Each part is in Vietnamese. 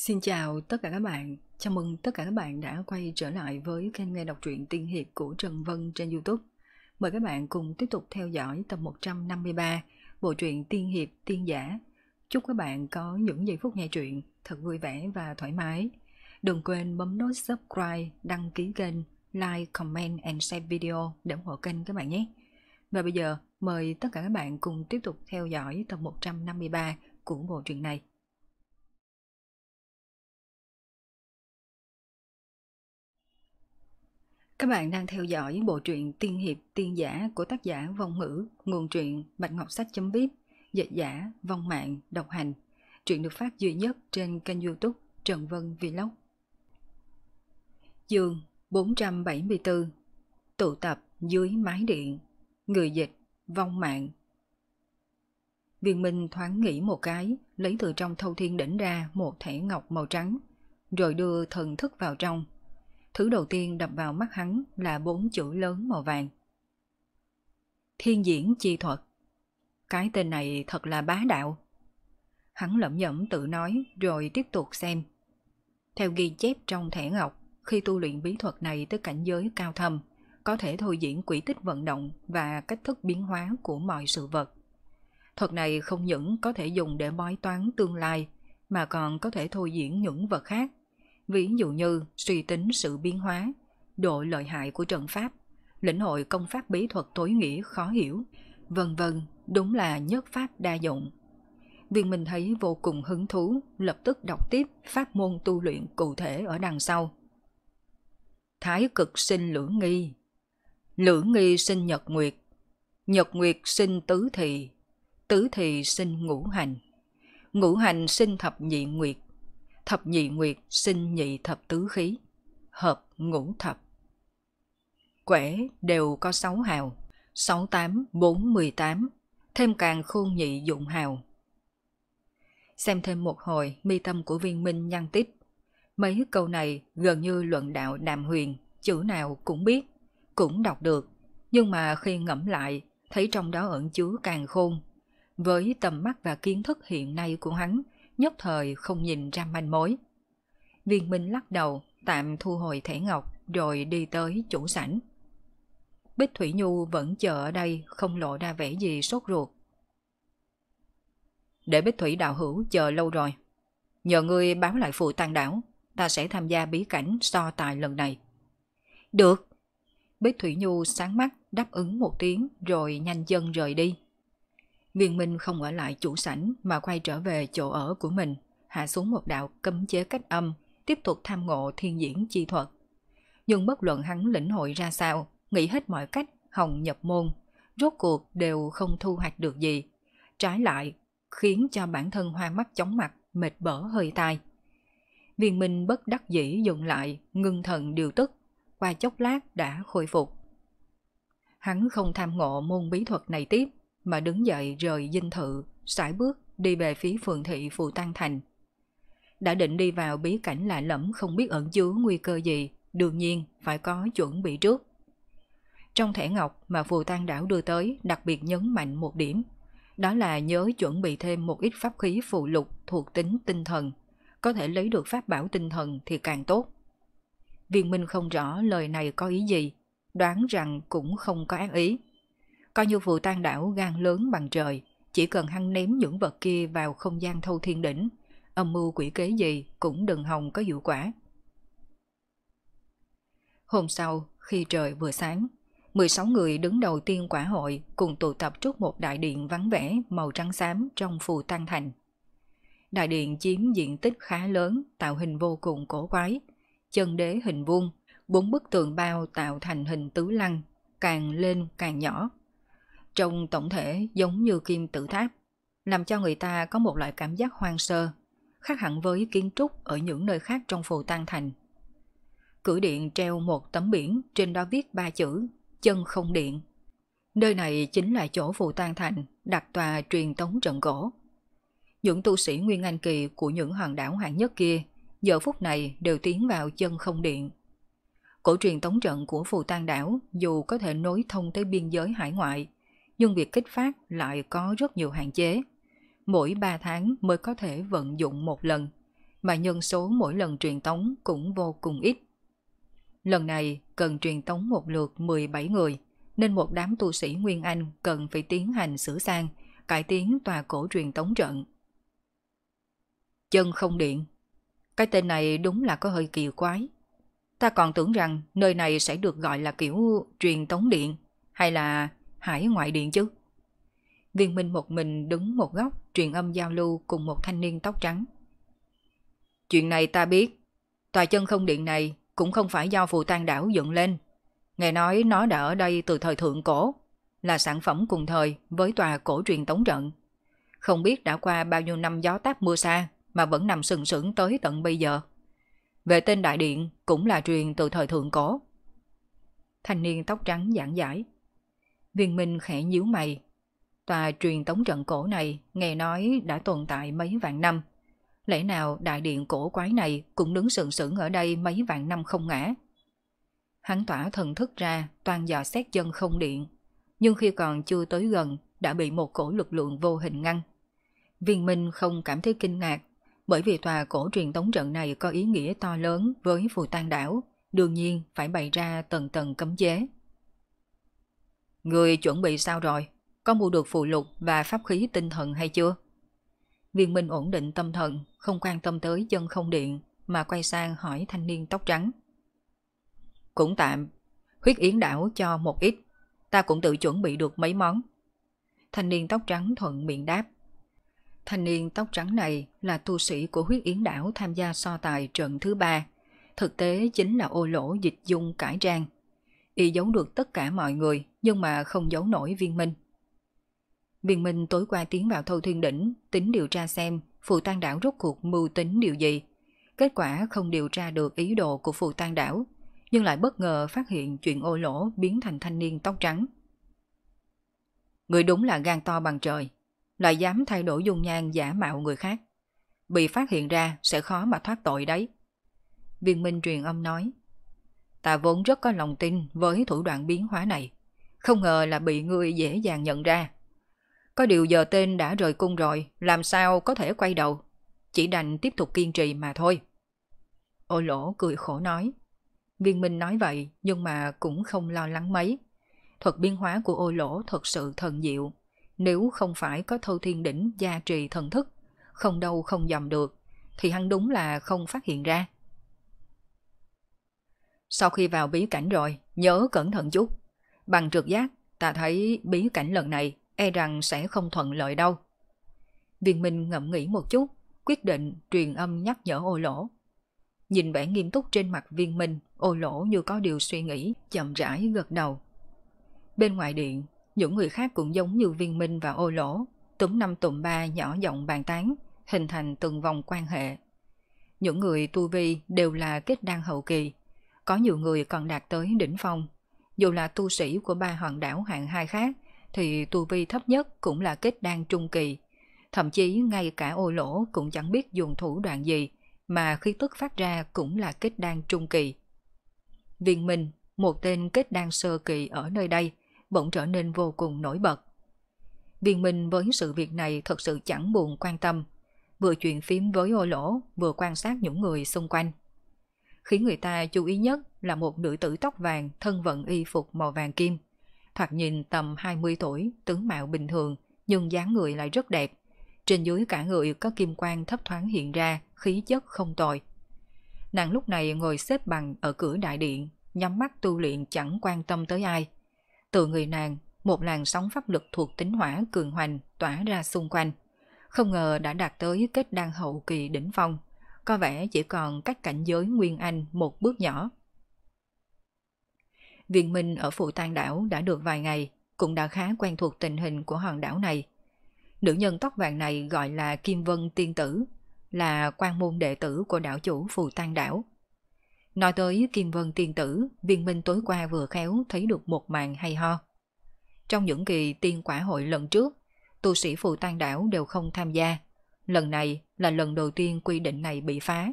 Xin chào tất cả các bạn, chào mừng tất cả các bạn đã quay trở lại với kênh nghe đọc truyện tiên hiệp của Trần Vân trên Youtube. Mời các bạn cùng tiếp tục theo dõi tập 153 bộ truyện tiên hiệp tiên giả. Chúc các bạn có những giây phút nghe truyện thật vui vẻ và thoải mái. Đừng quên bấm nút subscribe, đăng ký kênh, like, comment and share video để ủng hộ kênh các bạn nhé. Và bây giờ, mời tất cả các bạn cùng tiếp tục theo dõi tập 153 của bộ truyện này. Các bạn đang theo dõi bộ truyện Tiên Hiệp Tiên Giả của tác giả Vong Ngữ, nguồn truyện Bạch Ngọc Sách chấm viết, dịch giả Vong Mạng, độc hành. Truyện được phát duy nhất trên kênh youtube Trần Vân Vlog. Chương 474 Tụ tập dưới mái điện Người dịch Vong Mạng Viên Minh thoáng nghĩ một cái, lấy từ trong thâu thiên đỉnh ra một thẻ ngọc màu trắng, rồi đưa thần thức vào trong, thứ đầu tiên đập vào mắt hắn là bốn chữ lớn màu vàng. Thiên diễn chi thuật. Cái tên này thật là bá đạo. Hắn lẩm nhẩm tự nói rồi tiếp tục xem. Theo ghi chép trong thẻ ngọc, khi tu luyện bí thuật này tới cảnh giới cao thâm, có thể thôi diễn quỹ tích vận động và cách thức biến hóa của mọi sự vật. Thuật này không những có thể dùng để bói toán tương lai, mà còn có thể thôi diễn những vật khác ví dụ như suy tính sự biến hóa, độ lợi hại của trận pháp, lĩnh hội công pháp bí thuật tối nghĩa khó hiểu, vân vân, đúng là nhất pháp đa dụng. Viên mình thấy vô cùng hứng thú, lập tức đọc tiếp pháp môn tu luyện cụ thể ở đằng sau. Thái cực sinh lửa nghi, lửa nghi sinh nhật nguyệt, nhật nguyệt sinh tứ thị, tứ thị sinh ngũ hành, ngũ hành sinh thập nhị nguyệt, thập nhị nguyệt sinh nhị thập tứ khí, hợp ngũ thập. Quẻ đều có sáu hào, sáu tám bốn mười tám thêm càng khôn nhị dụng hào. Xem thêm một hồi mi tâm của viên minh nhăn tiếp Mấy câu này gần như luận đạo đàm huyền, chữ nào cũng biết, cũng đọc được. Nhưng mà khi ngẫm lại, thấy trong đó ẩn chứa càng khôn. Với tầm mắt và kiến thức hiện nay của hắn, nhất thời không nhìn ra manh mối. Viên Minh lắc đầu, tạm thu hồi thẻ ngọc rồi đi tới chủ sảnh. Bích Thủy Nhu vẫn chờ ở đây không lộ ra vẻ gì sốt ruột. Để Bích Thủy đạo hữu chờ lâu rồi. Nhờ ngươi báo lại phụ tăng đảo, ta sẽ tham gia bí cảnh so tài lần này. Được. Bích Thủy Nhu sáng mắt đáp ứng một tiếng rồi nhanh chân rời đi. Viên Minh không ở lại chủ sảnh mà quay trở về chỗ ở của mình, hạ xuống một đạo cấm chế cách âm, tiếp tục tham ngộ thiên diễn chi thuật. Nhưng bất luận hắn lĩnh hội ra sao, nghĩ hết mọi cách, hồng nhập môn, rốt cuộc đều không thu hoạch được gì. Trái lại, khiến cho bản thân hoa mắt chóng mặt, mệt bở hơi tai. Viên Minh bất đắc dĩ dừng lại, ngưng thần điều tức, qua chốc lát đã khôi phục. Hắn không tham ngộ môn bí thuật này tiếp, mà đứng dậy rời dinh thự, sải bước đi về phía phường thị Phù Tăng Thành. Đã định đi vào bí cảnh lạ lẫm không biết ẩn chứa nguy cơ gì, đương nhiên phải có chuẩn bị trước. Trong thẻ ngọc mà Phù Tăng Đảo đưa tới đặc biệt nhấn mạnh một điểm, đó là nhớ chuẩn bị thêm một ít pháp khí phụ lục thuộc tính tinh thần, có thể lấy được pháp bảo tinh thần thì càng tốt. Viên Minh không rõ lời này có ý gì, đoán rằng cũng không có ác ý. Coi như vụ tan đảo gan lớn bằng trời, chỉ cần hăng ném những vật kia vào không gian thâu thiên đỉnh, âm mưu quỷ kế gì cũng đừng hòng có hiệu quả. Hôm sau, khi trời vừa sáng, 16 người đứng đầu tiên quả hội cùng tụ tập trước một đại điện vắng vẻ màu trắng xám trong phù tăng thành. Đại điện chiếm diện tích khá lớn, tạo hình vô cùng cổ quái. Chân đế hình vuông, bốn bức tường bao tạo thành hình tứ lăng, càng lên càng nhỏ trông tổng thể giống như kim tự tháp, làm cho người ta có một loại cảm giác hoang sơ, khác hẳn với kiến trúc ở những nơi khác trong phù Tăng Thành. Cửa điện treo một tấm biển, trên đó viết ba chữ, chân không điện. Nơi này chính là chỗ phù Tăng Thành đặt tòa truyền tống trận cổ. Những tu sĩ Nguyên Anh Kỳ của những hòn đảo hạng nhất kia giờ phút này đều tiến vào chân không điện. Cổ truyền tống trận của phù Tăng đảo dù có thể nối thông tới biên giới hải ngoại, nhưng việc kích phát lại có rất nhiều hạn chế. Mỗi 3 tháng mới có thể vận dụng một lần, mà nhân số mỗi lần truyền tống cũng vô cùng ít. Lần này cần truyền tống một lượt 17 người, nên một đám tu sĩ Nguyên Anh cần phải tiến hành sửa sang, cải tiến tòa cổ truyền tống trận. Chân không điện Cái tên này đúng là có hơi kỳ quái. Ta còn tưởng rằng nơi này sẽ được gọi là kiểu truyền tống điện, hay là Hải ngoại điện chứ. Viên Minh một mình đứng một góc truyền âm giao lưu cùng một thanh niên tóc trắng. Chuyện này ta biết, tòa chân không điện này cũng không phải do phù tan đảo dựng lên. Nghe nói nó đã ở đây từ thời thượng cổ, là sản phẩm cùng thời với tòa cổ truyền tống trận. Không biết đã qua bao nhiêu năm gió táp mưa xa mà vẫn nằm sừng sững tới tận bây giờ. Về tên đại điện cũng là truyền từ thời thượng cổ. Thanh niên tóc trắng giảng giải. Viên Minh khẽ nhíu mày. Tòa truyền tống trận cổ này nghe nói đã tồn tại mấy vạn năm. Lẽ nào đại điện cổ quái này cũng đứng sừng sững ở đây mấy vạn năm không ngã? Hắn tỏa thần thức ra toàn dò xét chân không điện. Nhưng khi còn chưa tới gần đã bị một cổ lực lượng vô hình ngăn. Viên Minh không cảm thấy kinh ngạc bởi vì tòa cổ truyền tống trận này có ý nghĩa to lớn với phù tan đảo, đương nhiên phải bày ra tầng tầng cấm chế. Người chuẩn bị sao rồi? Có mua được phụ lục và pháp khí tinh thần hay chưa? Viên Minh ổn định tâm thần, không quan tâm tới dân không điện, mà quay sang hỏi thanh niên tóc trắng. Cũng tạm, huyết yến đảo cho một ít, ta cũng tự chuẩn bị được mấy món. Thanh niên tóc trắng thuận miệng đáp. Thanh niên tóc trắng này là tu sĩ của huyết yến đảo tham gia so tài trận thứ ba. Thực tế chính là ô lỗ dịch dung cải trang Y giấu được tất cả mọi người, nhưng mà không giấu nổi viên minh. Viên minh tối qua tiến vào thâu thiên đỉnh, tính điều tra xem phù tan đảo rốt cuộc mưu tính điều gì. Kết quả không điều tra được ý đồ của phù tan đảo, nhưng lại bất ngờ phát hiện chuyện ô lỗ biến thành thanh niên tóc trắng. Người đúng là gan to bằng trời, lại dám thay đổi dung nhan giả mạo người khác. Bị phát hiện ra sẽ khó mà thoát tội đấy. Viên Minh truyền âm nói ta vốn rất có lòng tin với thủ đoạn biến hóa này. Không ngờ là bị ngươi dễ dàng nhận ra. Có điều giờ tên đã rời cung rồi, làm sao có thể quay đầu. Chỉ đành tiếp tục kiên trì mà thôi. Ô lỗ cười khổ nói. Viên Minh nói vậy nhưng mà cũng không lo lắng mấy. Thuật biến hóa của ô lỗ thật sự thần diệu. Nếu không phải có thâu thiên đỉnh gia trì thần thức, không đâu không dòm được, thì hắn đúng là không phát hiện ra. Sau khi vào bí cảnh rồi, nhớ cẩn thận chút. Bằng trực giác, ta thấy bí cảnh lần này e rằng sẽ không thuận lợi đâu. Viên Minh ngẫm nghĩ một chút, quyết định truyền âm nhắc nhở ô lỗ. Nhìn vẻ nghiêm túc trên mặt viên Minh, ô lỗ như có điều suy nghĩ, chậm rãi gật đầu. Bên ngoài điện, những người khác cũng giống như viên Minh và ô lỗ, túm năm tụm ba nhỏ giọng bàn tán, hình thành từng vòng quan hệ. Những người tu vi đều là kết đăng hậu kỳ, có nhiều người còn đạt tới đỉnh phong. Dù là tu sĩ của ba hòn đảo hạng hai khác, thì tu vi thấp nhất cũng là kết đan trung kỳ. Thậm chí ngay cả ô lỗ cũng chẳng biết dùng thủ đoạn gì, mà khi tức phát ra cũng là kết đan trung kỳ. Viên Minh, một tên kết đan sơ kỳ ở nơi đây, bỗng trở nên vô cùng nổi bật. Viên Minh với sự việc này thật sự chẳng buồn quan tâm, vừa chuyện phím với ô lỗ, vừa quan sát những người xung quanh khiến người ta chú ý nhất là một nữ tử tóc vàng thân vận y phục màu vàng kim. Thoạt nhìn tầm 20 tuổi, tướng mạo bình thường, nhưng dáng người lại rất đẹp. Trên dưới cả người có kim quang thấp thoáng hiện ra, khí chất không tồi. Nàng lúc này ngồi xếp bằng ở cửa đại điện, nhắm mắt tu luyện chẳng quan tâm tới ai. Từ người nàng, một làn sóng pháp lực thuộc tính hỏa cường hoành tỏa ra xung quanh. Không ngờ đã đạt tới kết đan hậu kỳ đỉnh phong – có vẻ chỉ còn cách cảnh giới Nguyên Anh một bước nhỏ. Viện Minh ở Phụ Tan đảo đã được vài ngày, cũng đã khá quen thuộc tình hình của hòn đảo này. Nữ nhân tóc vàng này gọi là Kim Vân Tiên Tử, là quan môn đệ tử của đảo chủ Phù Tan đảo. Nói tới Kim Vân Tiên Tử, viên minh tối qua vừa khéo thấy được một màn hay ho. Trong những kỳ tiên quả hội lần trước, tu sĩ Phù Tan đảo đều không tham gia, Lần này là lần đầu tiên quy định này bị phá.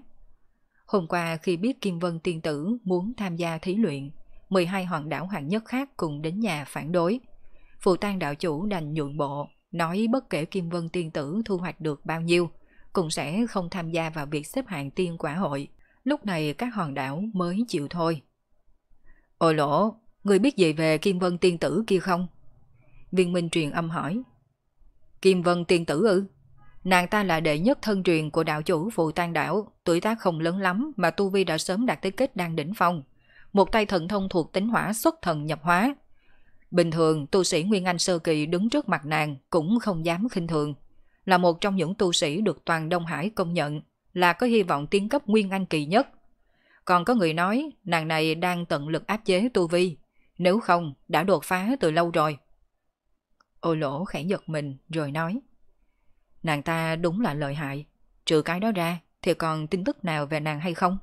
Hôm qua khi biết Kim Vân Tiên Tử muốn tham gia thí luyện, 12 hòn đảo hạng nhất khác cùng đến nhà phản đối. Phụ tang đạo chủ đành nhượng bộ, nói bất kể Kim Vân Tiên Tử thu hoạch được bao nhiêu, cũng sẽ không tham gia vào việc xếp hạng tiên quả hội. Lúc này các hòn đảo mới chịu thôi. Ôi lỗ, người biết gì về Kim Vân Tiên Tử kia không? Viên Minh truyền âm hỏi. Kim Vân Tiên Tử ư? Ừ? Nàng ta là đệ nhất thân truyền của đạo chủ vụ Tan Đảo, tuổi tác không lớn lắm mà Tu Vi đã sớm đạt tới kết đang đỉnh phong. Một tay thần thông thuộc tính hỏa xuất thần nhập hóa. Bình thường, tu sĩ Nguyên Anh Sơ Kỳ đứng trước mặt nàng cũng không dám khinh thường. Là một trong những tu sĩ được toàn Đông Hải công nhận là có hy vọng tiến cấp Nguyên Anh Kỳ nhất. Còn có người nói nàng này đang tận lực áp chế Tu Vi. Nếu không, đã đột phá từ lâu rồi. Ô lỗ khẽ giật mình rồi nói. Nàng ta đúng là lợi hại. Trừ cái đó ra thì còn tin tức nào về nàng hay không?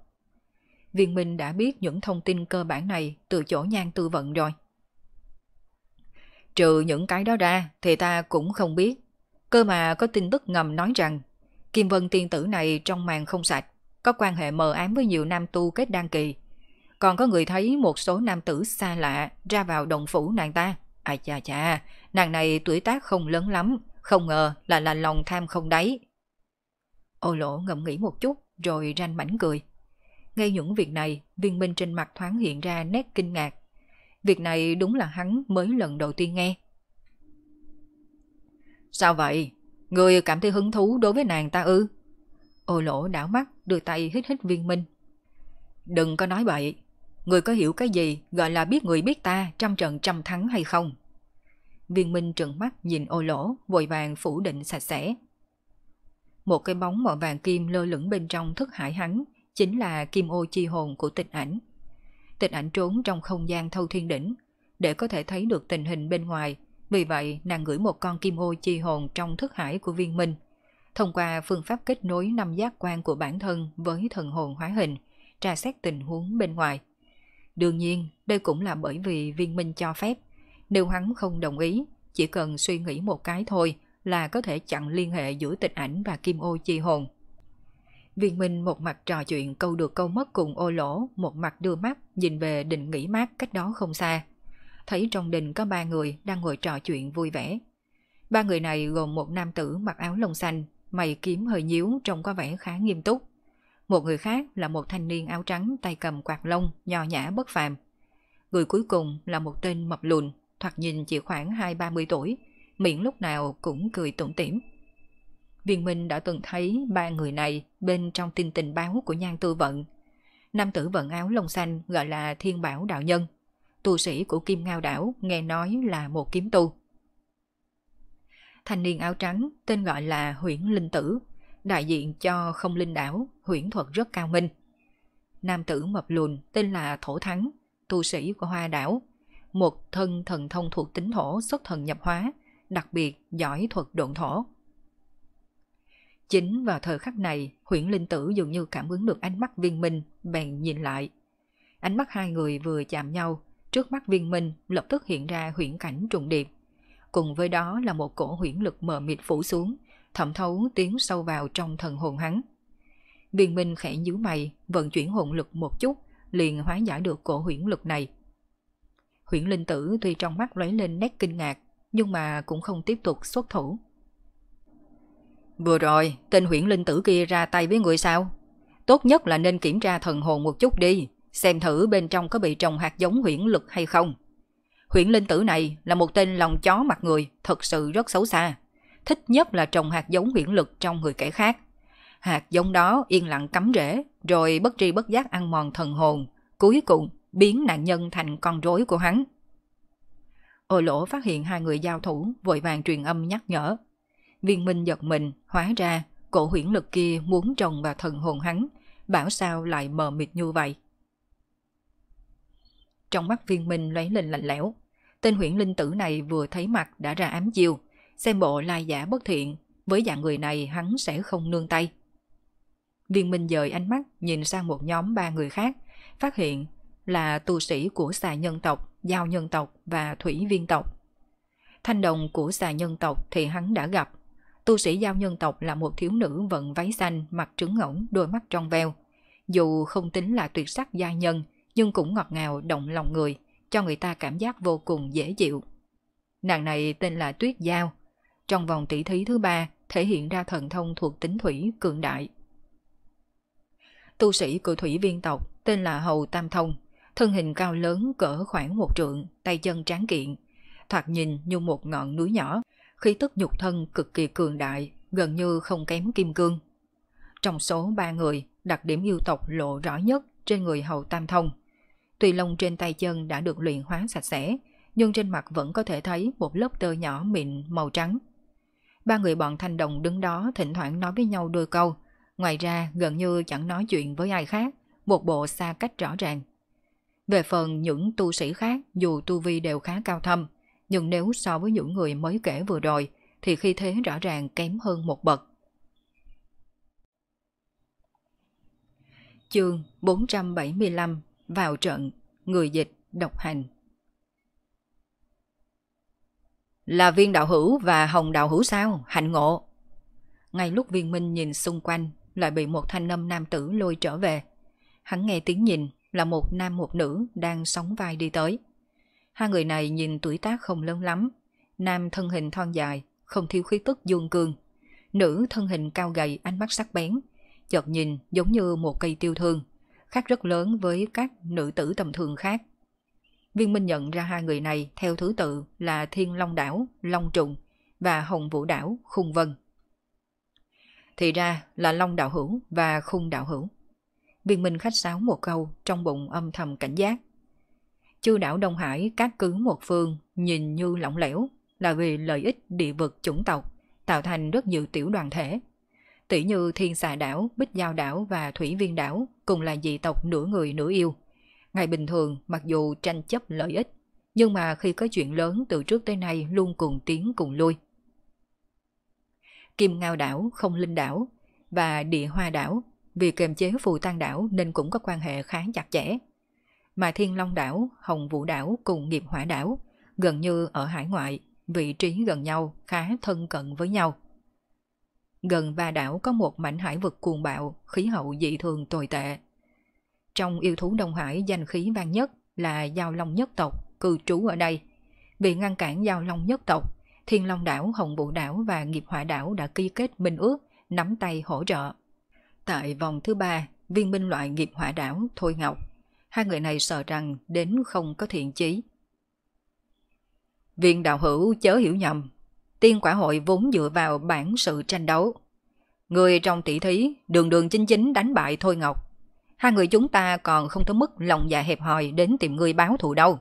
Viên Minh đã biết những thông tin cơ bản này từ chỗ nhan tư vận rồi. Trừ những cái đó ra thì ta cũng không biết. Cơ mà có tin tức ngầm nói rằng Kim Vân tiên tử này trong màn không sạch, có quan hệ mờ ám với nhiều nam tu kết đăng kỳ. Còn có người thấy một số nam tử xa lạ ra vào đồng phủ nàng ta. À chà chà, nàng này tuổi tác không lớn lắm, không ngờ là là lòng tham không đáy. Ô lỗ ngậm nghĩ một chút rồi ranh mảnh cười. Ngay những việc này, viên minh trên mặt thoáng hiện ra nét kinh ngạc. Việc này đúng là hắn mới lần đầu tiên nghe. Sao vậy? Người cảm thấy hứng thú đối với nàng ta ư? Ô lỗ đảo mắt, đưa tay hít hít viên minh. Đừng có nói bậy. Người có hiểu cái gì gọi là biết người biết ta trăm trận trăm thắng hay không? Viên Minh trợn mắt nhìn ô lỗ, vội vàng phủ định sạch sẽ. Một cái bóng màu vàng kim lơ lửng bên trong thức hải hắn, chính là kim ô chi hồn của tịch ảnh. Tịch ảnh trốn trong không gian thâu thiên đỉnh, để có thể thấy được tình hình bên ngoài, vì vậy nàng gửi một con kim ô chi hồn trong thức hải của viên minh. Thông qua phương pháp kết nối năm giác quan của bản thân với thần hồn hóa hình, tra xét tình huống bên ngoài. Đương nhiên, đây cũng là bởi vì viên minh cho phép – nếu hắn không đồng ý, chỉ cần suy nghĩ một cái thôi là có thể chặn liên hệ giữa tịch ảnh và kim ô chi hồn. Viên Minh một mặt trò chuyện câu được câu mất cùng ô lỗ, một mặt đưa mắt nhìn về đình nghỉ mát cách đó không xa. Thấy trong đình có ba người đang ngồi trò chuyện vui vẻ. Ba người này gồm một nam tử mặc áo lông xanh, mày kiếm hơi nhíu trông có vẻ khá nghiêm túc. Một người khác là một thanh niên áo trắng tay cầm quạt lông, nho nhã bất phàm. Người cuối cùng là một tên mập lùn, thoạt nhìn chỉ khoảng hai ba mươi tuổi, miệng lúc nào cũng cười tủm tỉm. Viên Minh đã từng thấy ba người này bên trong tin tình báo của Nhan Tư Vận. Nam tử vận áo lông xanh gọi là Thiên Bảo Đạo Nhân. Tu sĩ của Kim Ngao Đảo nghe nói là một kiếm tu. Thanh niên áo trắng tên gọi là Huyễn Linh Tử, đại diện cho không linh đảo, huyễn thuật rất cao minh. Nam tử mập lùn tên là Thổ Thắng, tu sĩ của Hoa Đảo, một thân thần thông thuộc tính thổ xuất thần nhập hóa, đặc biệt giỏi thuật độn thổ. Chính vào thời khắc này, huyện linh tử dường như cảm ứng được ánh mắt viên minh, bèn nhìn lại. Ánh mắt hai người vừa chạm nhau, trước mắt viên minh lập tức hiện ra huyễn cảnh trùng điệp. Cùng với đó là một cổ huyễn lực mờ mịt phủ xuống, thẩm thấu tiến sâu vào trong thần hồn hắn. Viên minh khẽ nhíu mày, vận chuyển hồn lực một chút, liền hóa giải được cổ huyễn lực này. Huyển Linh Tử tuy trong mắt lóe lên nét kinh ngạc, nhưng mà cũng không tiếp tục xuất thủ. Vừa rồi, tên Huyển Linh Tử kia ra tay với người sao? Tốt nhất là nên kiểm tra thần hồn một chút đi, xem thử bên trong có bị trồng hạt giống Huyễn lực hay không. Huyển Linh Tử này là một tên lòng chó mặt người, thật sự rất xấu xa. Thích nhất là trồng hạt giống Huyễn lực trong người kẻ khác. Hạt giống đó yên lặng cắm rễ, rồi bất tri bất giác ăn mòn thần hồn. Cuối cùng biến nạn nhân thành con rối của hắn. Ô lỗ phát hiện hai người giao thủ, vội vàng truyền âm nhắc nhở. Viên minh giật mình, hóa ra, cổ huyễn lực kia muốn trồng vào thần hồn hắn, bảo sao lại mờ mịt như vậy. Trong mắt viên minh lấy lên lạnh lẽo, tên huyễn linh tử này vừa thấy mặt đã ra ám chiêu, xem bộ lai giả bất thiện, với dạng người này hắn sẽ không nương tay. Viên Minh dời ánh mắt nhìn sang một nhóm ba người khác, phát hiện là tu sĩ của xà nhân tộc, giao nhân tộc và thủy viên tộc. Thanh đồng của xà nhân tộc thì hắn đã gặp. Tu sĩ giao nhân tộc là một thiếu nữ vận váy xanh, mặt trứng ngỗng, đôi mắt trong veo. Dù không tính là tuyệt sắc gia nhân, nhưng cũng ngọt ngào động lòng người, cho người ta cảm giác vô cùng dễ chịu. Nàng này tên là Tuyết Giao. Trong vòng tỷ thí thứ ba, thể hiện ra thần thông thuộc tính thủy cường đại. Tu sĩ của thủy viên tộc tên là Hầu Tam Thông, thân hình cao lớn cỡ khoảng một trượng, tay chân tráng kiện, thoạt nhìn như một ngọn núi nhỏ, khí tức nhục thân cực kỳ cường đại, gần như không kém kim cương. Trong số ba người, đặc điểm yêu tộc lộ rõ nhất trên người hầu tam thông. tuy lông trên tay chân đã được luyện hóa sạch sẽ, nhưng trên mặt vẫn có thể thấy một lớp tơ nhỏ mịn màu trắng. Ba người bọn thanh đồng đứng đó thỉnh thoảng nói với nhau đôi câu, ngoài ra gần như chẳng nói chuyện với ai khác, một bộ xa cách rõ ràng. Về phần những tu sĩ khác dù tu vi đều khá cao thâm, nhưng nếu so với những người mới kể vừa rồi thì khi thế rõ ràng kém hơn một bậc. Chương 475 Vào trận, người dịch, độc hành Là viên đạo hữu và hồng đạo hữu sao, hạnh ngộ. Ngay lúc viên minh nhìn xung quanh, lại bị một thanh âm nam tử lôi trở về. Hắn nghe tiếng nhìn, là một nam một nữ đang sóng vai đi tới. Hai người này nhìn tuổi tác không lớn lắm, nam thân hình thon dài, không thiếu khí tức dương cương. Nữ thân hình cao gầy, ánh mắt sắc bén, chợt nhìn giống như một cây tiêu thương, khác rất lớn với các nữ tử tầm thường khác. Viên Minh nhận ra hai người này theo thứ tự là Thiên Long Đảo, Long Trùng và Hồng Vũ Đảo, Khung Vân. Thì ra là Long Đạo Hữu và Khung Đạo Hữu. Viên Minh khách sáo một câu, trong bụng âm thầm cảnh giác. Chư đảo Đông Hải các cứ một phương, nhìn như lỏng lẻo, là vì lợi ích địa vực chủng tộc, tạo thành rất nhiều tiểu đoàn thể. Tỷ như Thiên Xà Đảo, Bích Giao Đảo và Thủy Viên Đảo cùng là dị tộc nửa người nửa yêu. Ngày bình thường, mặc dù tranh chấp lợi ích, nhưng mà khi có chuyện lớn từ trước tới nay luôn cùng tiến cùng lui. Kim Ngao Đảo, Không Linh Đảo và Địa Hoa Đảo vì kiềm chế phù tan đảo nên cũng có quan hệ khá chặt chẽ. Mà Thiên Long đảo, Hồng Vũ đảo cùng Nghiệp Hỏa đảo gần như ở hải ngoại, vị trí gần nhau, khá thân cận với nhau. Gần ba đảo có một mảnh hải vực cuồng bạo, khí hậu dị thường tồi tệ. Trong yêu thú Đông Hải danh khí vang nhất là Giao Long nhất tộc, cư trú ở đây. Vì ngăn cản Giao Long nhất tộc, Thiên Long đảo, Hồng Vũ đảo và Nghiệp Hỏa đảo đã ký kết minh ước, nắm tay hỗ trợ. Tại vòng thứ ba, viên minh loại nghiệp hỏa đảo Thôi Ngọc. Hai người này sợ rằng đến không có thiện chí. Viên đạo hữu chớ hiểu nhầm, tiên quả hội vốn dựa vào bản sự tranh đấu. Người trong tỷ thí, đường đường chính chính đánh bại Thôi Ngọc. Hai người chúng ta còn không tới mức lòng dạ hẹp hòi đến tìm người báo thù đâu.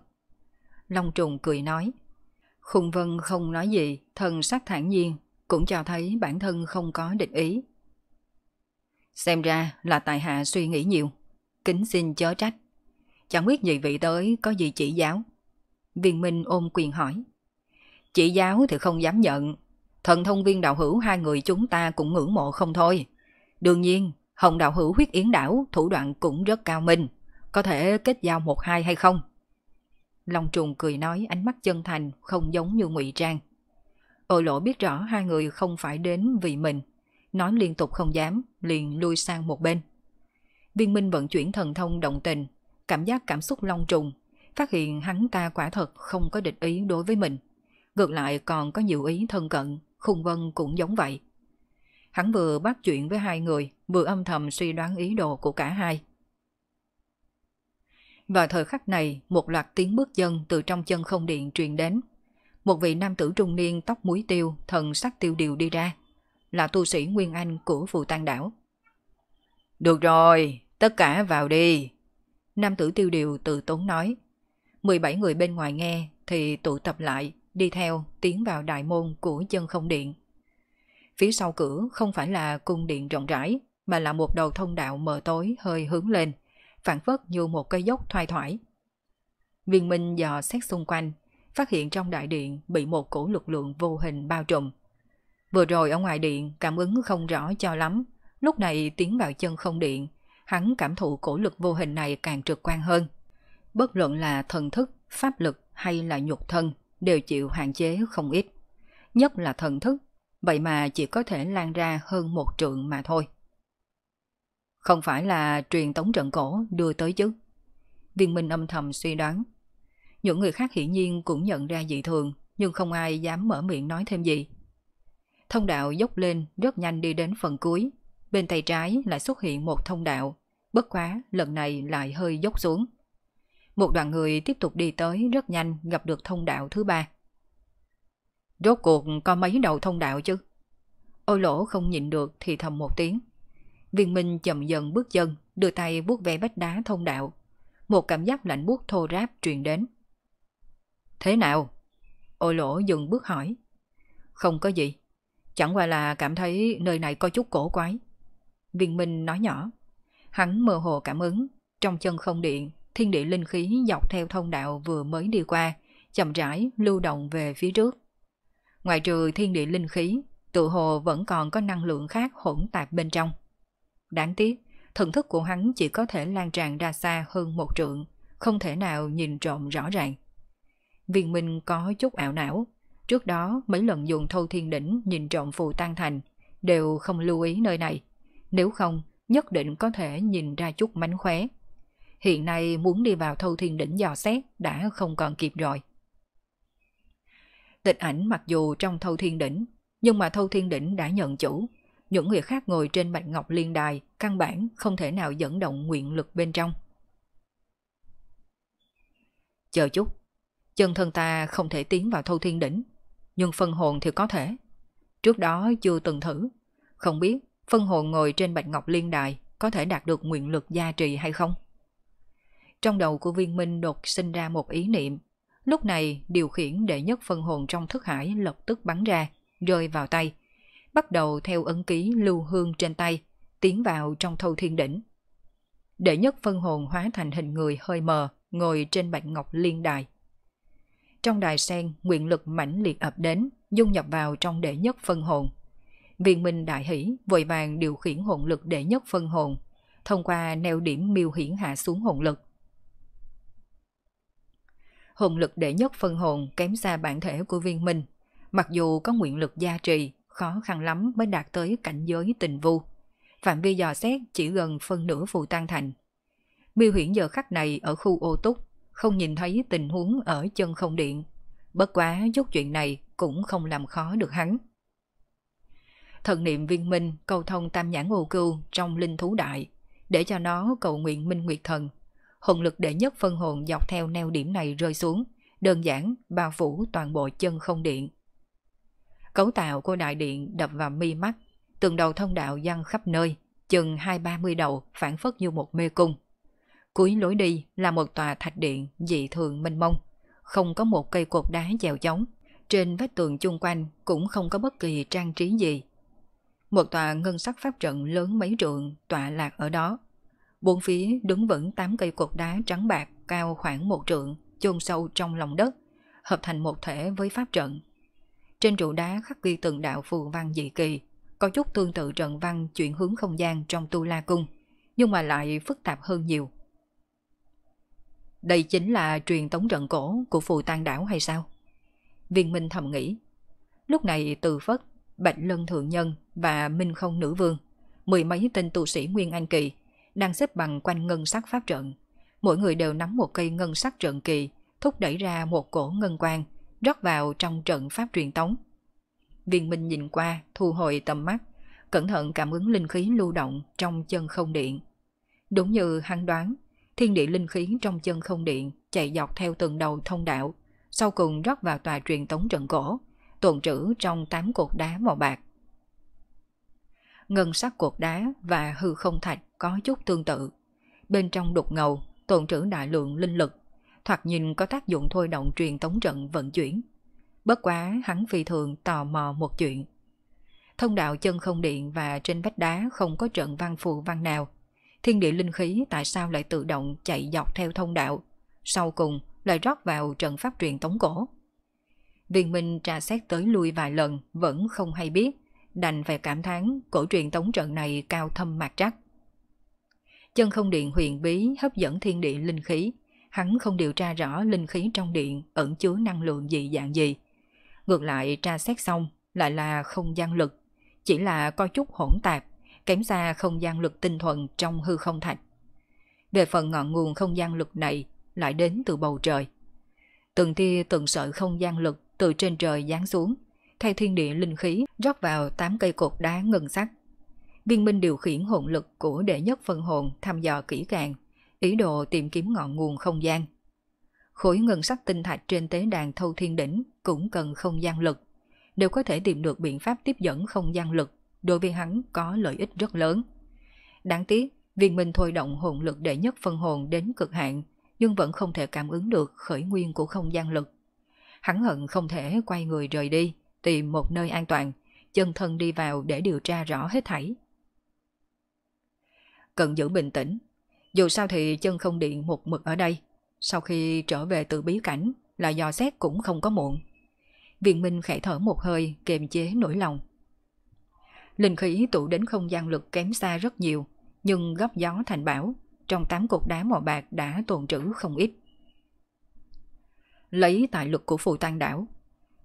Long trùng cười nói. Khùng Vân không nói gì, thần sắc thản nhiên, cũng cho thấy bản thân không có định ý. Xem ra là tài hạ suy nghĩ nhiều. Kính xin chớ trách. Chẳng biết nhị vị tới có gì chỉ giáo. Viên Minh ôm quyền hỏi. Chỉ giáo thì không dám nhận. Thần thông viên đạo hữu hai người chúng ta cũng ngưỡng mộ không thôi. Đương nhiên, Hồng đạo hữu huyết yến đảo thủ đoạn cũng rất cao minh. Có thể kết giao một hai hay không? Long trùng cười nói ánh mắt chân thành không giống như ngụy trang. Ôi lộ biết rõ hai người không phải đến vì mình nói liên tục không dám, liền lui sang một bên. Viên Minh vận chuyển thần thông động tình, cảm giác cảm xúc long trùng, phát hiện hắn ta quả thật không có địch ý đối với mình. Ngược lại còn có nhiều ý thân cận, Khung Vân cũng giống vậy. Hắn vừa bắt chuyện với hai người, vừa âm thầm suy đoán ý đồ của cả hai. Vào thời khắc này, một loạt tiếng bước chân từ trong chân không điện truyền đến. Một vị nam tử trung niên tóc muối tiêu, thần sắc tiêu điều đi ra là tu sĩ Nguyên Anh của phù Tăng Đảo. Được rồi, tất cả vào đi. Nam tử tiêu điều từ tốn nói. 17 người bên ngoài nghe thì tụ tập lại, đi theo, tiến vào đại môn của chân không điện. Phía sau cửa không phải là cung điện rộng rãi, mà là một đầu thông đạo mờ tối hơi hướng lên, phản phất như một cây dốc thoai thoải. Viên Minh dò xét xung quanh, phát hiện trong đại điện bị một cổ lực lượng vô hình bao trùm. Vừa rồi ở ngoài điện cảm ứng không rõ cho lắm, lúc này tiến vào chân không điện, hắn cảm thụ cổ lực vô hình này càng trực quan hơn. Bất luận là thần thức, pháp lực hay là nhục thân đều chịu hạn chế không ít. Nhất là thần thức, vậy mà chỉ có thể lan ra hơn một trượng mà thôi. Không phải là truyền tống trận cổ đưa tới chứ. Viên Minh âm thầm suy đoán. Những người khác hiển nhiên cũng nhận ra dị thường, nhưng không ai dám mở miệng nói thêm gì. Thông đạo dốc lên rất nhanh đi đến phần cuối. Bên tay trái lại xuất hiện một thông đạo. Bất quá lần này lại hơi dốc xuống. Một đoàn người tiếp tục đi tới rất nhanh gặp được thông đạo thứ ba. Rốt cuộc có mấy đầu thông đạo chứ? Ôi lỗ không nhịn được thì thầm một tiếng. Viên Minh chậm dần bước chân, đưa tay vuốt ve vách đá thông đạo. Một cảm giác lạnh buốt thô ráp truyền đến. Thế nào? Ôi lỗ dừng bước hỏi. Không có gì. Chẳng qua là cảm thấy nơi này có chút cổ quái. Viên Minh nói nhỏ. Hắn mơ hồ cảm ứng, trong chân không điện, thiên địa linh khí dọc theo thông đạo vừa mới đi qua, chậm rãi lưu động về phía trước. Ngoài trừ thiên địa linh khí, tự hồ vẫn còn có năng lượng khác hỗn tạp bên trong. Đáng tiếc, thần thức của hắn chỉ có thể lan tràn ra xa hơn một trượng, không thể nào nhìn trộm rõ ràng. Viên Minh có chút ảo não, Trước đó mấy lần dùng thâu thiên đỉnh nhìn trộm phù tăng thành, đều không lưu ý nơi này. Nếu không, nhất định có thể nhìn ra chút mánh khóe. Hiện nay muốn đi vào thâu thiên đỉnh dò xét đã không còn kịp rồi. Tịch ảnh mặc dù trong thâu thiên đỉnh, nhưng mà thâu thiên đỉnh đã nhận chủ. Những người khác ngồi trên bạch ngọc liên đài căn bản không thể nào dẫn động nguyện lực bên trong. Chờ chút, chân thân ta không thể tiến vào thâu thiên đỉnh nhưng phân hồn thì có thể. Trước đó chưa từng thử, không biết phân hồn ngồi trên bạch ngọc liên đài có thể đạt được nguyện lực gia trì hay không. Trong đầu của viên minh đột sinh ra một ý niệm, lúc này điều khiển đệ nhất phân hồn trong thức hải lập tức bắn ra, rơi vào tay, bắt đầu theo ấn ký lưu hương trên tay, tiến vào trong thâu thiên đỉnh. Đệ nhất phân hồn hóa thành hình người hơi mờ, ngồi trên bạch ngọc liên đài. Trong đài sen, nguyện lực mãnh liệt ập đến, dung nhập vào trong đệ nhất phân hồn. Viện minh đại hỷ, vội vàng điều khiển hồn lực đệ nhất phân hồn, thông qua neo điểm miêu hiển hạ xuống hồn lực. Hồn lực đệ nhất phân hồn kém xa bản thể của viên minh, mặc dù có nguyện lực gia trì, khó khăn lắm mới đạt tới cảnh giới tình vu. Phạm vi dò xét chỉ gần phân nửa phù tan thành. Miêu hiển giờ khắc này ở khu ô túc không nhìn thấy tình huống ở chân không điện. Bất quá chút chuyện này cũng không làm khó được hắn. Thần niệm viên minh cầu thông tam nhãn ô cưu trong linh thú đại, để cho nó cầu nguyện minh nguyệt thần. Hồn lực đệ nhất phân hồn dọc theo neo điểm này rơi xuống, đơn giản bao phủ toàn bộ chân không điện. Cấu tạo của đại điện đập vào mi mắt, từng đầu thông đạo văng khắp nơi, chừng hai ba mươi đầu phản phất như một mê cung. Cuối lối đi là một tòa thạch điện dị thường mênh mông, không có một cây cột đá dèo chống. Trên vách tường chung quanh cũng không có bất kỳ trang trí gì. Một tòa ngân sắc pháp trận lớn mấy trượng tọa lạc ở đó. Bốn phía đứng vững tám cây cột đá trắng bạc cao khoảng một trượng, chôn sâu trong lòng đất, hợp thành một thể với pháp trận. Trên trụ đá khắc ghi từng đạo phù văn dị kỳ, có chút tương tự trận văn chuyển hướng không gian trong tu la cung, nhưng mà lại phức tạp hơn nhiều. Đây chính là truyền tống trận cổ của phù tang đảo hay sao? Viên Minh thầm nghĩ. Lúc này Từ Phất, Bạch Lân Thượng Nhân và Minh Không Nữ Vương, mười mấy tên tu sĩ Nguyên an Kỳ, đang xếp bằng quanh ngân sắc pháp trận. Mỗi người đều nắm một cây ngân sắc trận kỳ, thúc đẩy ra một cổ ngân quang, rót vào trong trận pháp truyền tống. Viên Minh nhìn qua, thu hồi tầm mắt, cẩn thận cảm ứng linh khí lưu động trong chân không điện. Đúng như hắn đoán, thiên địa linh khí trong chân không điện chạy dọc theo từng đầu thông đạo, sau cùng rót vào tòa truyền tống trận cổ, tồn trữ trong tám cột đá màu bạc. Ngân sắc cột đá và hư không thạch có chút tương tự. Bên trong đục ngầu tồn trữ đại lượng linh lực, thoạt nhìn có tác dụng thôi động truyền tống trận vận chuyển. Bất quá hắn phi thường tò mò một chuyện. Thông đạo chân không điện và trên vách đá không có trận văn phù văn nào – thiên địa linh khí tại sao lại tự động chạy dọc theo thông đạo, sau cùng lại rót vào trận pháp truyền tống cổ. Viên Minh tra xét tới lui vài lần vẫn không hay biết, đành phải cảm thán cổ truyền tống trận này cao thâm mạc trắc. Chân không điện huyền bí hấp dẫn thiên địa linh khí, hắn không điều tra rõ linh khí trong điện ẩn chứa năng lượng dị dạng gì. Ngược lại tra xét xong lại là không gian lực, chỉ là có chút hỗn tạp, kém xa không gian lực tinh thuần trong hư không thạch. Về phần ngọn nguồn không gian lực này lại đến từ bầu trời. Từng tia từng sợi không gian lực từ trên trời giáng xuống, thay thiên địa linh khí rót vào tám cây cột đá ngân sắc. Viên minh điều khiển hồn lực của đệ nhất phân hồn thăm dò kỹ càng, ý đồ tìm kiếm ngọn nguồn không gian. Khối ngân sắc tinh thạch trên tế đàn thâu thiên đỉnh cũng cần không gian lực, đều có thể tìm được biện pháp tiếp dẫn không gian lực đối với hắn có lợi ích rất lớn. Đáng tiếc, viên minh thôi động hồn lực đệ nhất phân hồn đến cực hạn, nhưng vẫn không thể cảm ứng được khởi nguyên của không gian lực. Hắn hận không thể quay người rời đi, tìm một nơi an toàn, chân thân đi vào để điều tra rõ hết thảy. Cần giữ bình tĩnh, dù sao thì chân không điện một mực ở đây, sau khi trở về từ bí cảnh là do xét cũng không có muộn. Viện Minh khẽ thở một hơi, kiềm chế nỗi lòng linh khí tụ đến không gian lực kém xa rất nhiều, nhưng góc gió thành bão, trong tám cột đá màu bạc đã tồn trữ không ít. Lấy tài lực của phù tăng đảo,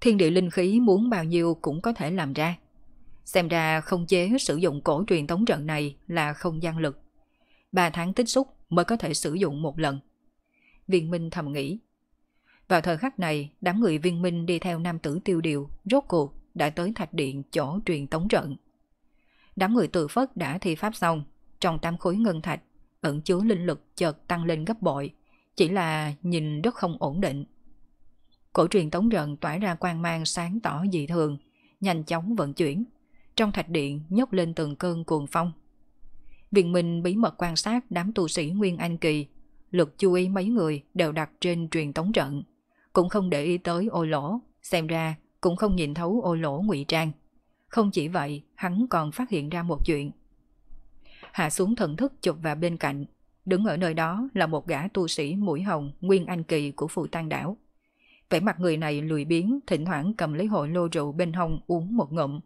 thiên địa linh khí muốn bao nhiêu cũng có thể làm ra. Xem ra không chế sử dụng cổ truyền tống trận này là không gian lực. Ba tháng tích xúc mới có thể sử dụng một lần. Viên Minh thầm nghĩ. Vào thời khắc này, đám người viên Minh đi theo nam tử tiêu điều, rốt cuộc đã tới thạch điện chỗ truyền tống trận. Đám người tự phất đã thi pháp xong, trong tam khối ngân thạch, ẩn chứa linh lực chợt tăng lên gấp bội, chỉ là nhìn rất không ổn định. Cổ truyền tống trận tỏa ra quang mang sáng tỏ dị thường, nhanh chóng vận chuyển, trong thạch điện nhấc lên từng cơn cuồng phong. Viện Minh bí mật quan sát đám tu sĩ Nguyên Anh Kỳ, lực chú ý mấy người đều đặt trên truyền tống trận, cũng không để ý tới ô lỗ, xem ra cũng không nhìn thấu ô lỗ ngụy trang. Không chỉ vậy, hắn còn phát hiện ra một chuyện. Hạ xuống thần thức chụp vào bên cạnh, đứng ở nơi đó là một gã tu sĩ mũi hồng nguyên anh kỳ của phù tan đảo. Vẻ mặt người này lười biến thỉnh thoảng cầm lấy hội lô rượu bên hông uống một ngụm.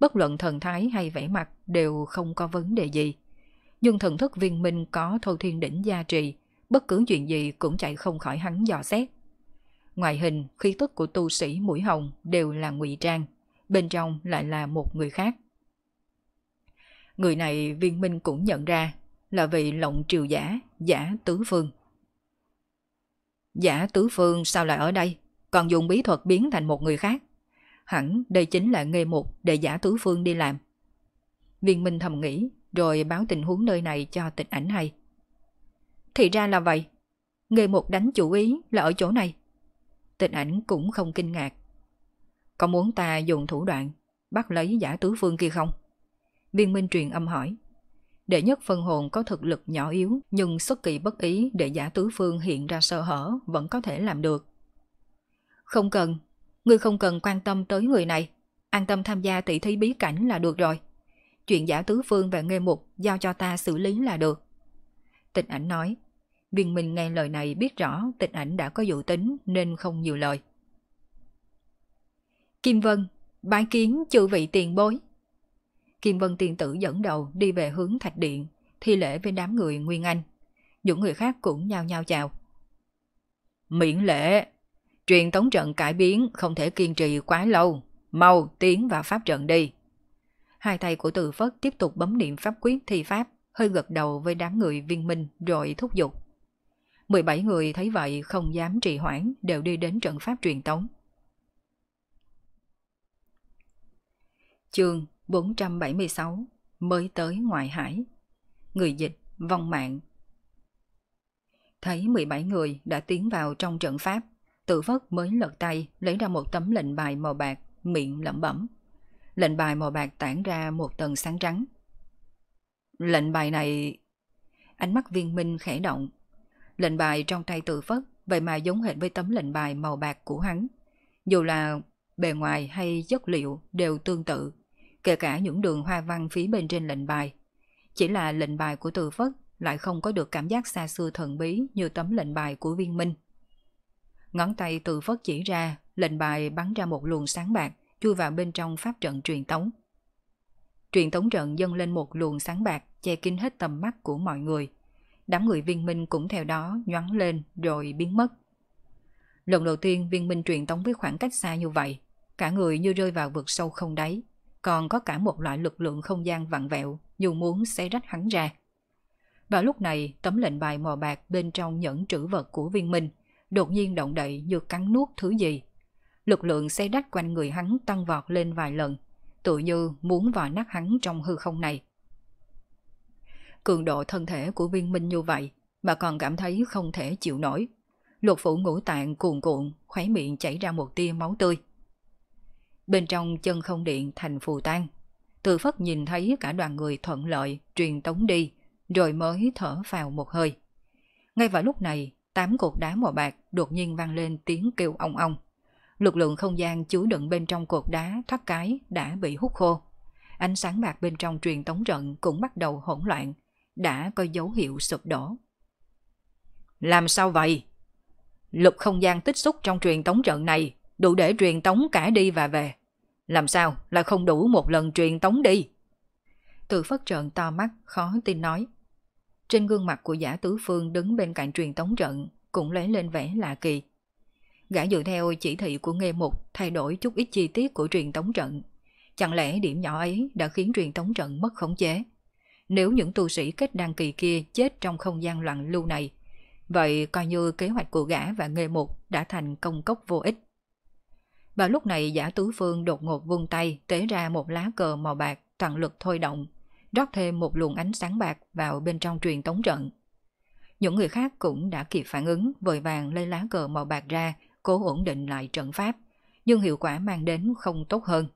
Bất luận thần thái hay vẻ mặt đều không có vấn đề gì. Nhưng thần thức viên minh có thô thiên đỉnh gia trì, bất cứ chuyện gì cũng chạy không khỏi hắn dò xét. Ngoại hình, khí tức của tu sĩ mũi hồng đều là ngụy trang bên trong lại là một người khác. Người này viên minh cũng nhận ra là vị lộng triều giả, giả tứ phương. Giả tứ phương sao lại ở đây, còn dùng bí thuật biến thành một người khác? Hẳn đây chính là nghề mục để giả tứ phương đi làm. Viên minh thầm nghĩ, rồi báo tình huống nơi này cho tịch ảnh hay. Thì ra là vậy, nghề mục đánh chủ ý là ở chỗ này. Tịch ảnh cũng không kinh ngạc. Có muốn ta dùng thủ đoạn bắt lấy giả tứ phương kia không? Viên Minh truyền âm hỏi. Đệ nhất phân hồn có thực lực nhỏ yếu nhưng xuất kỳ bất ý để giả tứ phương hiện ra sơ hở vẫn có thể làm được. Không cần, ngươi không cần quan tâm tới người này, an tâm tham gia tỷ thí bí cảnh là được rồi. Chuyện giả tứ phương và nghe mục giao cho ta xử lý là được. Tịch ảnh nói, viên minh nghe lời này biết rõ tịch ảnh đã có dự tính nên không nhiều lời. Kim Vân, bái kiến chư vị tiền bối. Kim Vân tiền tử dẫn đầu đi về hướng thạch điện, thi lễ với đám người Nguyên Anh. Những người khác cũng nhao nhao chào. Miễn lễ, truyền tống trận cải biến không thể kiên trì quá lâu, mau tiến vào pháp trận đi. Hai tay của Từ Phất tiếp tục bấm niệm pháp quyết thi pháp, hơi gật đầu với đám người viên minh rồi thúc giục. 17 người thấy vậy không dám trì hoãn đều đi đến trận pháp truyền tống. Chương 476 Mới tới ngoại hải Người dịch vong mạng Thấy 17 người đã tiến vào trong trận pháp Tự vất mới lật tay lấy ra một tấm lệnh bài màu bạc Miệng lẩm bẩm Lệnh bài màu bạc tản ra một tầng sáng trắng Lệnh bài này... Ánh mắt viên minh khẽ động Lệnh bài trong tay tự phất Vậy mà giống hệt với tấm lệnh bài màu bạc của hắn Dù là bề ngoài hay chất liệu đều tương tự kể cả những đường hoa văn phía bên trên lệnh bài. Chỉ là lệnh bài của Từ Phất lại không có được cảm giác xa xưa thần bí như tấm lệnh bài của viên minh. Ngón tay Từ Phất chỉ ra, lệnh bài bắn ra một luồng sáng bạc, chui vào bên trong pháp trận truyền tống. Truyền tống trận dâng lên một luồng sáng bạc, che kín hết tầm mắt của mọi người. Đám người viên minh cũng theo đó nhoắn lên rồi biến mất. Lần đầu tiên viên minh truyền tống với khoảng cách xa như vậy, cả người như rơi vào vực sâu không đáy còn có cả một loại lực lượng không gian vặn vẹo dù muốn xé rách hắn ra. Vào lúc này, tấm lệnh bài mò bạc bên trong nhẫn trữ vật của viên minh đột nhiên động đậy như cắn nuốt thứ gì. Lực lượng xé rách quanh người hắn tăng vọt lên vài lần, tự như muốn vò nát hắn trong hư không này. Cường độ thân thể của viên minh như vậy mà còn cảm thấy không thể chịu nổi. Lục phủ ngũ tạng cuồn cuộn, khóe miệng chảy ra một tia máu tươi. Bên trong chân không điện thành phù tan. Từ phất nhìn thấy cả đoàn người thuận lợi, truyền tống đi, rồi mới thở vào một hơi. Ngay vào lúc này, tám cột đá màu bạc đột nhiên vang lên tiếng kêu ong ong. Lực lượng không gian chứa đựng bên trong cột đá thoát cái đã bị hút khô. Ánh sáng bạc bên trong truyền tống trận cũng bắt đầu hỗn loạn, đã có dấu hiệu sụp đổ. Làm sao vậy? Lực không gian tích xúc trong truyền tống trận này đủ để truyền tống cả đi và về. Làm sao là không đủ một lần truyền tống đi? Từ phất trợn to mắt, khó tin nói. Trên gương mặt của giả tứ phương đứng bên cạnh truyền tống trận cũng lấy lên vẻ lạ kỳ. Gã dựa theo chỉ thị của nghề mục thay đổi chút ít chi tiết của truyền tống trận. Chẳng lẽ điểm nhỏ ấy đã khiến truyền tống trận mất khống chế? Nếu những tu sĩ kết đăng kỳ kia chết trong không gian loạn lưu này, vậy coi như kế hoạch của gã và nghề mục đã thành công cốc vô ích. Và lúc này giả tứ phương đột ngột vung tay tế ra một lá cờ màu bạc toàn lực thôi động, rót thêm một luồng ánh sáng bạc vào bên trong truyền tống trận. Những người khác cũng đã kịp phản ứng vội vàng lấy lá cờ màu bạc ra cố ổn định lại trận pháp, nhưng hiệu quả mang đến không tốt hơn.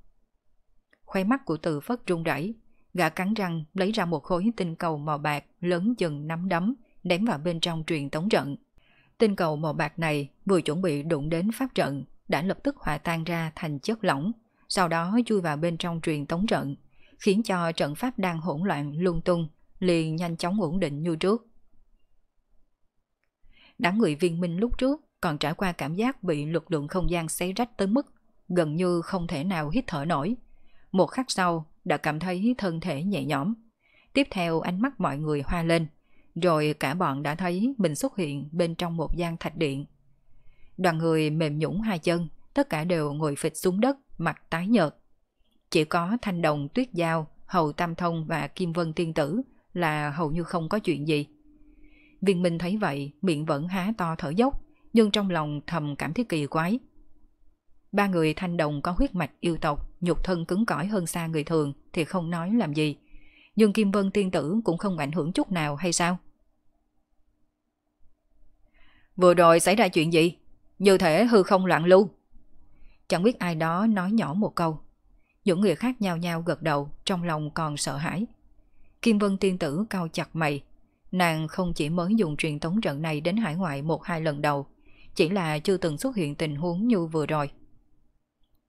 Khoe mắt của từ phất rung rẩy, gã cắn răng lấy ra một khối tinh cầu màu bạc lớn chừng nắm đấm ném vào bên trong truyền tống trận. Tinh cầu màu bạc này vừa chuẩn bị đụng đến pháp trận đã lập tức hòa tan ra thành chất lỏng, sau đó chui vào bên trong truyền tống trận, khiến cho trận pháp đang hỗn loạn lung tung, liền nhanh chóng ổn định như trước. Đám người viên minh lúc trước còn trải qua cảm giác bị lực lượng không gian xé rách tới mức gần như không thể nào hít thở nổi. Một khắc sau đã cảm thấy thân thể nhẹ nhõm. Tiếp theo ánh mắt mọi người hoa lên, rồi cả bọn đã thấy mình xuất hiện bên trong một gian thạch điện. Đoàn người mềm nhũng hai chân, tất cả đều ngồi phịch xuống đất, mặt tái nhợt. Chỉ có Thanh Đồng, Tuyết Giao, Hầu Tam Thông và Kim Vân Tiên Tử là hầu như không có chuyện gì. Viên Minh thấy vậy, miệng vẫn há to thở dốc, nhưng trong lòng thầm cảm thấy kỳ quái. Ba người Thanh Đồng có huyết mạch yêu tộc, nhục thân cứng cỏi hơn xa người thường thì không nói làm gì. Nhưng Kim Vân Tiên Tử cũng không ảnh hưởng chút nào hay sao? Vừa rồi xảy ra chuyện gì? Như thể hư không loạn lưu. Chẳng biết ai đó nói nhỏ một câu. Những người khác nhao nhao gật đầu, trong lòng còn sợ hãi. Kim Vân tiên tử cao chặt mày. Nàng không chỉ mới dùng truyền tống trận này đến hải ngoại một hai lần đầu, chỉ là chưa từng xuất hiện tình huống như vừa rồi.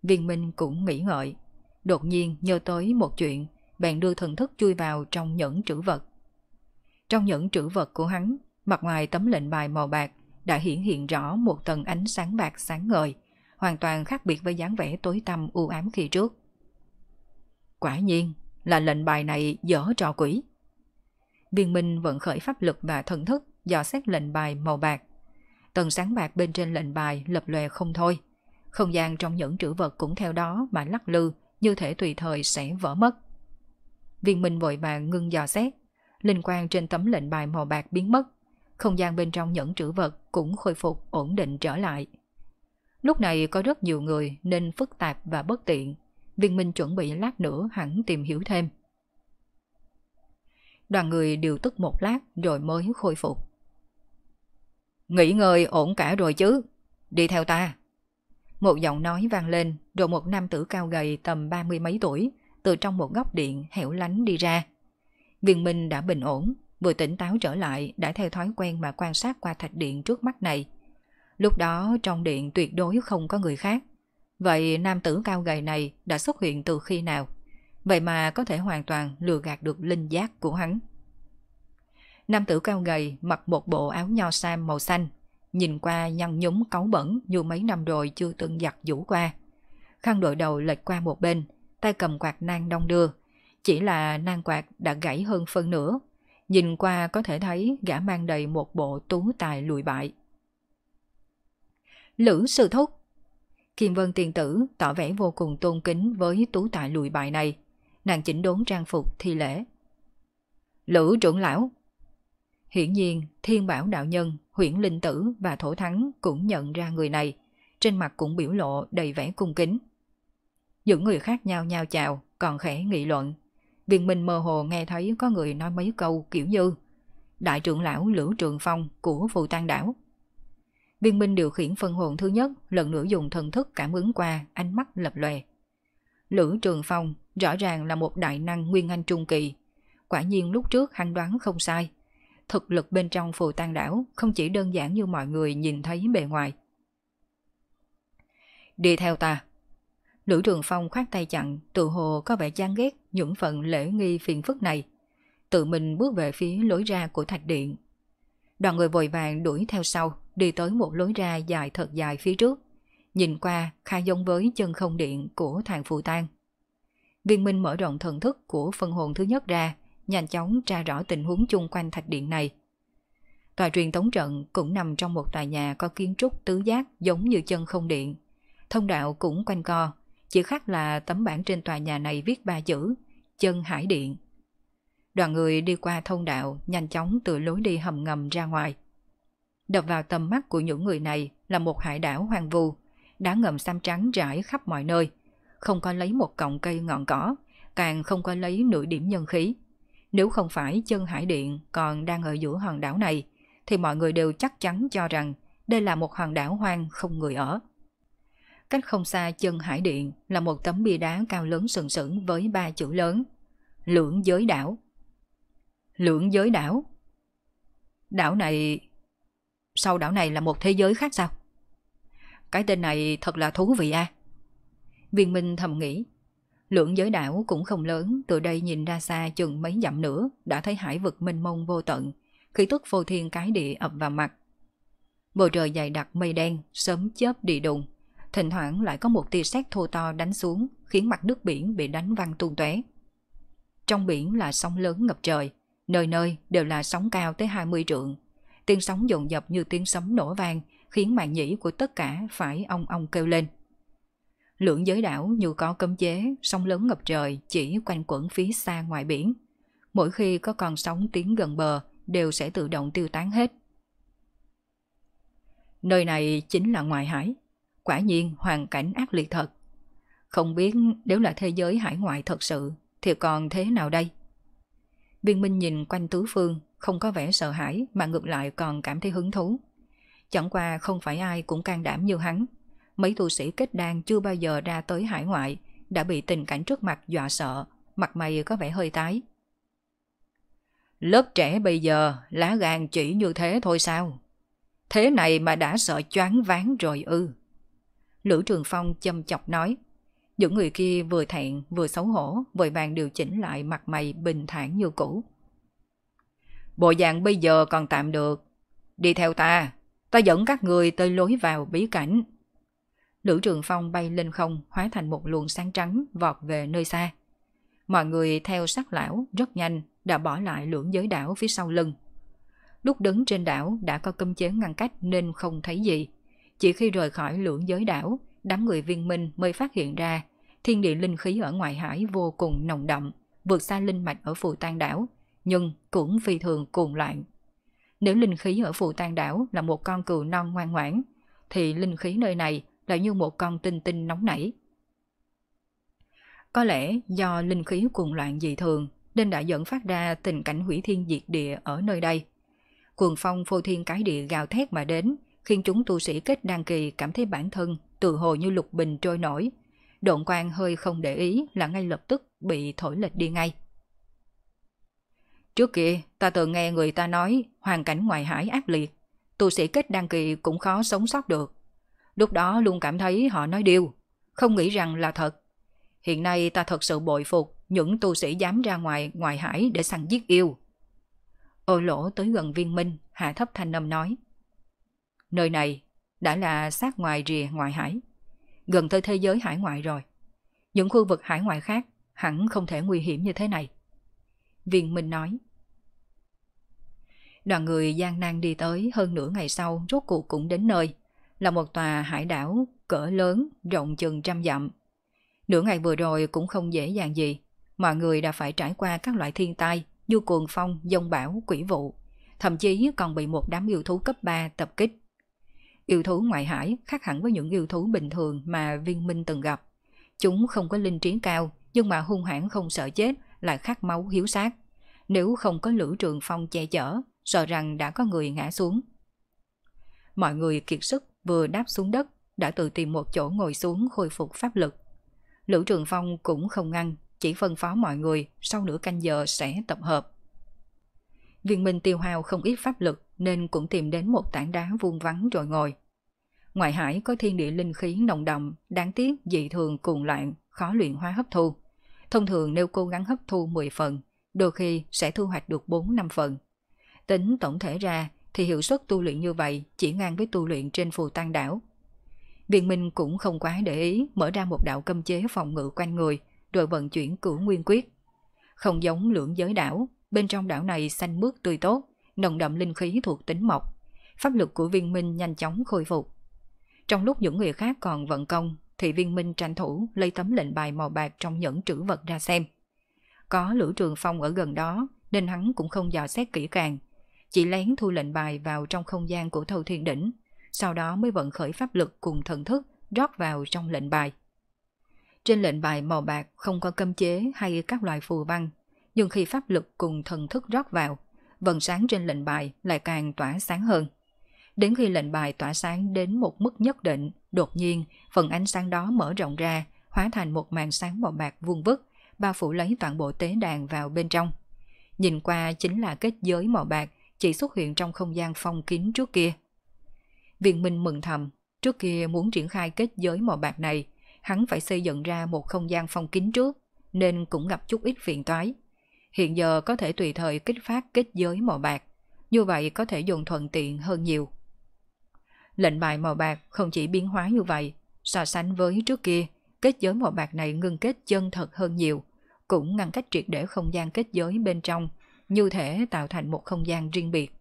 Viên Minh cũng nghĩ ngợi, đột nhiên nhớ tới một chuyện, bạn đưa thần thức chui vào trong những trữ vật. Trong những trữ vật của hắn, mặt ngoài tấm lệnh bài màu bạc đã hiển hiện rõ một tầng ánh sáng bạc sáng ngời, hoàn toàn khác biệt với dáng vẻ tối tăm u ám khi trước. Quả nhiên là lệnh bài này dở trò quỷ. Viên Minh vận khởi pháp lực và thần thức dò xét lệnh bài màu bạc. Tầng sáng bạc bên trên lệnh bài lập lòe không thôi. Không gian trong những chữ vật cũng theo đó mà lắc lư như thể tùy thời sẽ vỡ mất. Viên Minh vội vàng ngưng dò xét. Linh quang trên tấm lệnh bài màu bạc biến mất không gian bên trong nhẫn trữ vật cũng khôi phục ổn định trở lại. Lúc này có rất nhiều người nên phức tạp và bất tiện. Viên Minh chuẩn bị lát nữa hẳn tìm hiểu thêm. Đoàn người đều tức một lát rồi mới khôi phục. Nghỉ ngơi ổn cả rồi chứ. Đi theo ta. Một giọng nói vang lên rồi một nam tử cao gầy tầm ba mươi mấy tuổi từ trong một góc điện hẻo lánh đi ra. Viên Minh đã bình ổn, Vừa tỉnh táo trở lại đã theo thói quen mà quan sát qua thạch điện trước mắt này. Lúc đó trong điện tuyệt đối không có người khác. Vậy nam tử cao gầy này đã xuất hiện từ khi nào? Vậy mà có thể hoàn toàn lừa gạt được linh giác của hắn. Nam tử cao gầy mặc một bộ áo nho sam màu xanh, nhìn qua nhăn nhúm cáu bẩn như mấy năm rồi chưa từng giặt vũ qua. Khăn đội đầu lệch qua một bên, tay cầm quạt nang đong đưa. Chỉ là nang quạt đã gãy hơn phân nửa, Nhìn qua có thể thấy gã mang đầy một bộ tú tài lùi bại. Lữ sư thúc Kim Vân tiền tử tỏ vẻ vô cùng tôn kính với tú tài lùi bại này. Nàng chỉnh đốn trang phục thi lễ. Lữ trưởng lão Hiển nhiên, thiên bảo đạo nhân, huyễn linh tử và thổ thắng cũng nhận ra người này. Trên mặt cũng biểu lộ đầy vẻ cung kính. Những người khác nhau nhau chào, còn khẽ nghị luận Viên Minh mơ hồ nghe thấy có người nói mấy câu kiểu như Đại trưởng lão Lữ Trường Phong của Phù Tăng Đảo. Viên Minh điều khiển phân hồn thứ nhất lần nữa dùng thần thức cảm ứng qua ánh mắt lập lòe. Lữ Trường Phong rõ ràng là một đại năng nguyên anh trung kỳ. Quả nhiên lúc trước hắn đoán không sai. Thực lực bên trong Phù Tăng Đảo không chỉ đơn giản như mọi người nhìn thấy bề ngoài. Đi theo ta. Lữ Trường Phong khoát tay chặn, tự hồ có vẻ chán ghét những phần lễ nghi phiền phức này. Tự mình bước về phía lối ra của thạch điện. Đoàn người vội vàng đuổi theo sau, đi tới một lối ra dài thật dài phía trước. Nhìn qua, khai giống với chân không điện của thằng Phù tang Viên Minh mở rộng thần thức của phân hồn thứ nhất ra, nhanh chóng tra rõ tình huống chung quanh thạch điện này. Tòa truyền tống trận cũng nằm trong một tòa nhà có kiến trúc tứ giác giống như chân không điện. Thông đạo cũng quanh co, chỉ khác là tấm bảng trên tòa nhà này viết ba chữ chân hải điện. Đoàn người đi qua thông đạo, nhanh chóng từ lối đi hầm ngầm ra ngoài. Đập vào tầm mắt của những người này là một hải đảo hoang vu, đá ngầm xám trắng rải khắp mọi nơi, không có lấy một cọng cây ngọn cỏ, càng không có lấy nửa điểm nhân khí. Nếu không phải chân hải điện còn đang ở giữa hòn đảo này, thì mọi người đều chắc chắn cho rằng đây là một hòn đảo hoang không người ở cách không xa chân hải điện là một tấm bia đá cao lớn sừng sững với ba chữ lớn. Lưỡng giới đảo. Lưỡng giới đảo? Đảo này... Sau đảo này là một thế giới khác sao? Cái tên này thật là thú vị a. À? Viên Minh thầm nghĩ. lưỡng giới đảo cũng không lớn, từ đây nhìn ra xa chừng mấy dặm nữa, đã thấy hải vực mênh mông vô tận, khí tức vô thiên cái địa ập vào mặt. Bầu trời dày đặc mây đen, sớm chớp đi đùng, thỉnh thoảng lại có một tia sét thô to đánh xuống, khiến mặt nước biển bị đánh văng tung tóe. Trong biển là sóng lớn ngập trời, nơi nơi đều là sóng cao tới 20 trượng. Tiếng sóng dồn dập như tiếng sấm nổ vang, khiến mạng nhĩ của tất cả phải ong ong kêu lên. lưỡng giới đảo như có cấm chế, sóng lớn ngập trời chỉ quanh quẩn phía xa ngoài biển. Mỗi khi có con sóng tiến gần bờ, đều sẽ tự động tiêu tán hết. Nơi này chính là ngoài hải. Quả nhiên hoàn cảnh ác liệt thật. Không biết nếu là thế giới hải ngoại thật sự thì còn thế nào đây? Viên Minh nhìn quanh tứ phương, không có vẻ sợ hãi mà ngược lại còn cảm thấy hứng thú. Chẳng qua không phải ai cũng can đảm như hắn. Mấy tu sĩ kết đan chưa bao giờ ra tới hải ngoại đã bị tình cảnh trước mặt dọa sợ, mặt mày có vẻ hơi tái. Lớp trẻ bây giờ lá gan chỉ như thế thôi sao? Thế này mà đã sợ choáng váng rồi ư. Lữ Trường Phong châm chọc nói. Những người kia vừa thẹn vừa xấu hổ, vội vàng điều chỉnh lại mặt mày bình thản như cũ. Bộ dạng bây giờ còn tạm được. Đi theo ta, ta dẫn các người tới lối vào bí cảnh. Lữ Trường Phong bay lên không, hóa thành một luồng sáng trắng, vọt về nơi xa. Mọi người theo sát lão rất nhanh, đã bỏ lại lưỡng giới đảo phía sau lưng. Lúc đứng trên đảo đã có cơm chế ngăn cách nên không thấy gì. Chỉ khi rời khỏi lưỡng giới đảo, đám người viên minh mới phát hiện ra thiên địa linh khí ở ngoài hải vô cùng nồng đậm, vượt xa linh mạch ở phù tan đảo, nhưng cũng phi thường cuồng loạn. Nếu linh khí ở phù tan đảo là một con cừu non ngoan ngoãn, thì linh khí nơi này lại như một con tinh tinh nóng nảy. Có lẽ do linh khí cuồng loạn dị thường nên đã dẫn phát ra tình cảnh hủy thiên diệt địa ở nơi đây. Cuồng phong phô thiên cái địa gào thét mà đến, khiến chúng tu sĩ kết đăng kỳ cảm thấy bản thân tự hồ như lục bình trôi nổi. Độn quang hơi không để ý là ngay lập tức bị thổi lệch đi ngay. Trước kia, ta từng nghe người ta nói hoàn cảnh ngoài hải ác liệt, tu sĩ kết đăng kỳ cũng khó sống sót được. Lúc đó luôn cảm thấy họ nói điều, không nghĩ rằng là thật. Hiện nay ta thật sự bội phục những tu sĩ dám ra ngoài ngoài hải để săn giết yêu. Ô lỗ tới gần viên minh, hạ thấp thanh âm nói. Nơi này đã là sát ngoài rìa ngoại hải, gần tới thế giới hải ngoại rồi. Những khu vực hải ngoại khác hẳn không thể nguy hiểm như thế này. Viên Minh nói. Đoàn người gian nan đi tới hơn nửa ngày sau rốt cuộc cũng đến nơi, là một tòa hải đảo cỡ lớn rộng chừng trăm dặm. Nửa ngày vừa rồi cũng không dễ dàng gì, mọi người đã phải trải qua các loại thiên tai như cuồng phong, dông bão, quỷ vụ, thậm chí còn bị một đám yêu thú cấp 3 tập kích. Yêu thú ngoại hải khác hẳn với những yêu thú bình thường mà viên minh từng gặp. Chúng không có linh trí cao, nhưng mà hung hãn không sợ chết, lại khát máu hiếu sát. Nếu không có lữ trường phong che chở, sợ rằng đã có người ngã xuống. Mọi người kiệt sức vừa đáp xuống đất, đã tự tìm một chỗ ngồi xuống khôi phục pháp lực. Lữ trường phong cũng không ngăn, chỉ phân phó mọi người sau nửa canh giờ sẽ tập hợp. Viên minh tiêu hao không ít pháp lực, nên cũng tìm đến một tảng đá vuông vắng rồi ngồi. Ngoại hải có thiên địa linh khí nồng đậm, đáng tiếc dị thường cuồng loạn, khó luyện hóa hấp thu. Thông thường nếu cố gắng hấp thu 10 phần, đôi khi sẽ thu hoạch được 4-5 phần. Tính tổng thể ra thì hiệu suất tu luyện như vậy chỉ ngang với tu luyện trên phù tăng đảo. Viện Minh cũng không quá để ý mở ra một đạo cấm chế phòng ngự quanh người rồi vận chuyển cửu nguyên quyết. Không giống lưỡng giới đảo, bên trong đảo này xanh mướt tươi tốt, nồng đậm linh khí thuộc tính mộc. Pháp lực của viên minh nhanh chóng khôi phục. Trong lúc những người khác còn vận công, thì viên minh tranh thủ lấy tấm lệnh bài màu bạc trong nhẫn trữ vật ra xem. Có lữ trường phong ở gần đó, nên hắn cũng không dò xét kỹ càng. Chỉ lén thu lệnh bài vào trong không gian của thâu thiên đỉnh, sau đó mới vận khởi pháp lực cùng thần thức rót vào trong lệnh bài. Trên lệnh bài màu bạc không có cấm chế hay các loại phù văn, nhưng khi pháp lực cùng thần thức rót vào, vần sáng trên lệnh bài lại càng tỏa sáng hơn. Đến khi lệnh bài tỏa sáng đến một mức nhất định, đột nhiên, phần ánh sáng đó mở rộng ra, hóa thành một màn sáng màu bạc vuông vức, bao phủ lấy toàn bộ tế đàn vào bên trong. Nhìn qua chính là kết giới màu bạc chỉ xuất hiện trong không gian phong kín trước kia. Viện Minh mừng thầm, trước kia muốn triển khai kết giới màu bạc này, hắn phải xây dựng ra một không gian phong kín trước, nên cũng gặp chút ít phiền toái hiện giờ có thể tùy thời kích phát kết giới màu bạc, như vậy có thể dùng thuận tiện hơn nhiều. Lệnh bài màu bạc không chỉ biến hóa như vậy, so sánh với trước kia, kết giới màu bạc này ngưng kết chân thật hơn nhiều, cũng ngăn cách triệt để không gian kết giới bên trong, như thể tạo thành một không gian riêng biệt.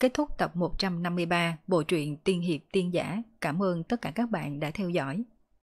Kết thúc tập 153 bộ truyện Tiên Hiệp Tiên Giả. Cảm ơn tất cả các bạn đã theo dõi.